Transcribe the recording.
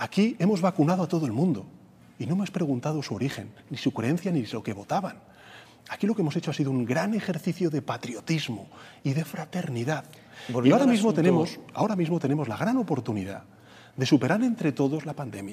Aquí hemos vacunado a todo el mundo y no me has preguntado su origen, ni su creencia, ni lo que votaban. Aquí lo que hemos hecho ha sido un gran ejercicio de patriotismo y de fraternidad. y mismo, tenemos, ahora mismo tenemos la gran oportunidad de superar entre todos la pandemia.